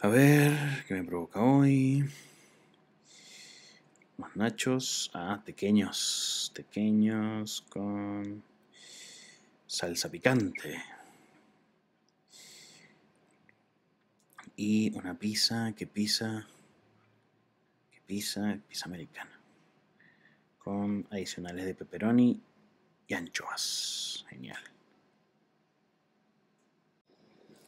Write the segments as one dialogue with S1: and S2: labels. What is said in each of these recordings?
S1: A ver, ¿qué me provoca hoy? Más nachos. Ah, pequeños. Pequeños con salsa picante. Y una pizza, que pizza, que pizza, pizza americana con adicionales de pepperoni y anchoas. Genial.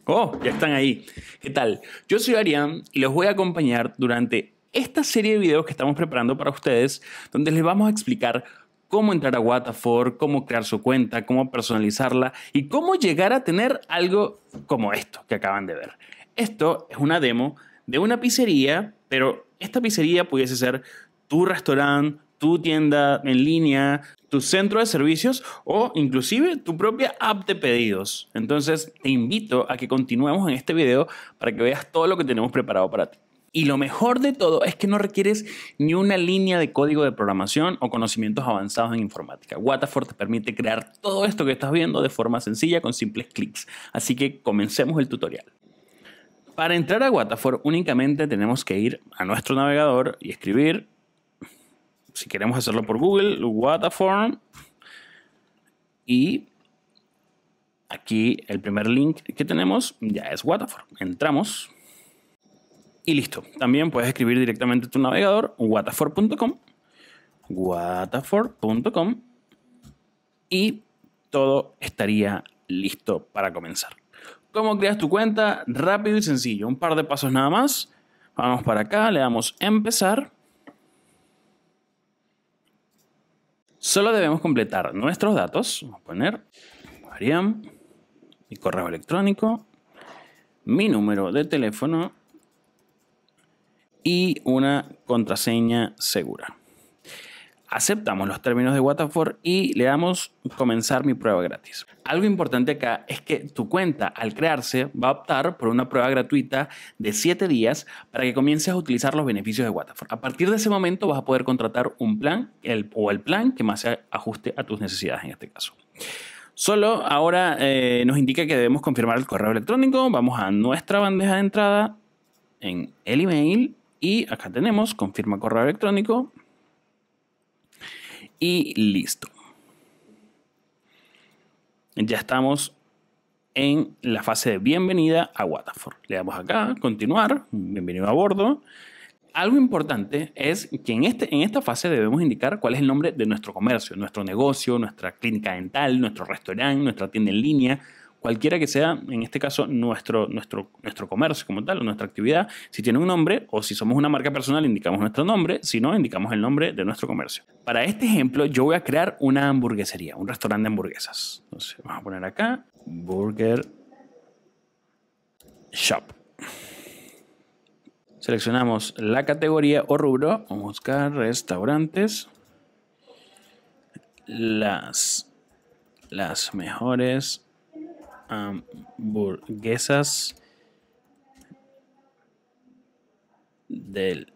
S1: Oh, ya están ahí. ¿Qué tal? Yo soy Arián y los voy a acompañar durante esta serie de videos que estamos preparando para ustedes, donde les vamos a explicar cómo entrar a Watafor, cómo crear su cuenta, cómo personalizarla y cómo llegar a tener algo como esto que acaban de ver. Esto es una demo de una pizzería, pero esta pizzería pudiese ser tu restaurante, tu tienda en línea, tu centro de servicios o inclusive tu propia app de pedidos. Entonces te invito a que continuemos en este video para que veas todo lo que tenemos preparado para ti. Y lo mejor de todo es que no requieres ni una línea de código de programación o conocimientos avanzados en informática. Watafor te permite crear todo esto que estás viendo de forma sencilla con simples clics. Así que comencemos el tutorial. Para entrar a Watafor únicamente tenemos que ir a nuestro navegador y escribir si queremos hacerlo por Google, Wataform Y aquí el primer link que tenemos ya es Wataform. Entramos y listo. También puedes escribir directamente tu navegador Wataform.com, Wataform.com y todo estaría listo para comenzar. ¿Cómo creas tu cuenta? Rápido y sencillo. Un par de pasos nada más. Vamos para acá, le damos empezar. Solo debemos completar nuestros datos, vamos a poner Mariam, mi correo electrónico, mi número de teléfono y una contraseña segura aceptamos los términos de Waterford y le damos comenzar mi prueba gratis. Algo importante acá es que tu cuenta al crearse va a optar por una prueba gratuita de 7 días para que comiences a utilizar los beneficios de Waterford. A partir de ese momento vas a poder contratar un plan o el plan que más se ajuste a tus necesidades en este caso. Solo ahora eh, nos indica que debemos confirmar el correo electrónico. Vamos a nuestra bandeja de entrada en el email y acá tenemos confirma correo electrónico y listo. Ya estamos en la fase de bienvenida a Waterford. Le damos acá, continuar, bienvenido a bordo. Algo importante es que en, este, en esta fase debemos indicar cuál es el nombre de nuestro comercio, nuestro negocio, nuestra clínica dental, nuestro restaurante, nuestra tienda en línea, cualquiera que sea, en este caso, nuestro, nuestro, nuestro comercio como tal, o nuestra actividad, si tiene un nombre o si somos una marca personal, indicamos nuestro nombre, si no, indicamos el nombre de nuestro comercio. Para este ejemplo, yo voy a crear una hamburguesería, un restaurante de hamburguesas. Entonces, vamos a poner acá Burger Shop. Seleccionamos la categoría o rubro, vamos a buscar restaurantes. Las, las mejores hamburguesas del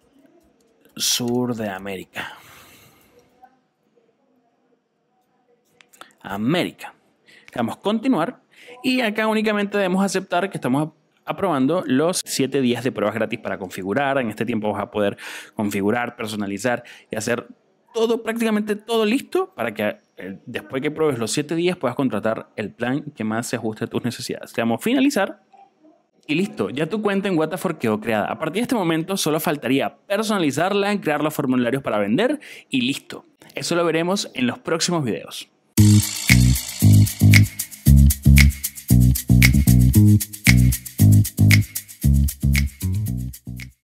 S1: sur de América. América. Vamos a continuar y acá únicamente debemos aceptar que estamos aprobando los 7 días de pruebas gratis para configurar. En este tiempo vas a poder configurar, personalizar y hacer todo, prácticamente todo listo para que eh, después que pruebes los 7 días puedas contratar el plan que más se ajuste a tus necesidades. Le damos finalizar y listo, ya tu cuenta en Watafor quedó creada. A partir de este momento solo faltaría personalizarla, crear los formularios para vender y listo. Eso lo veremos en los próximos videos.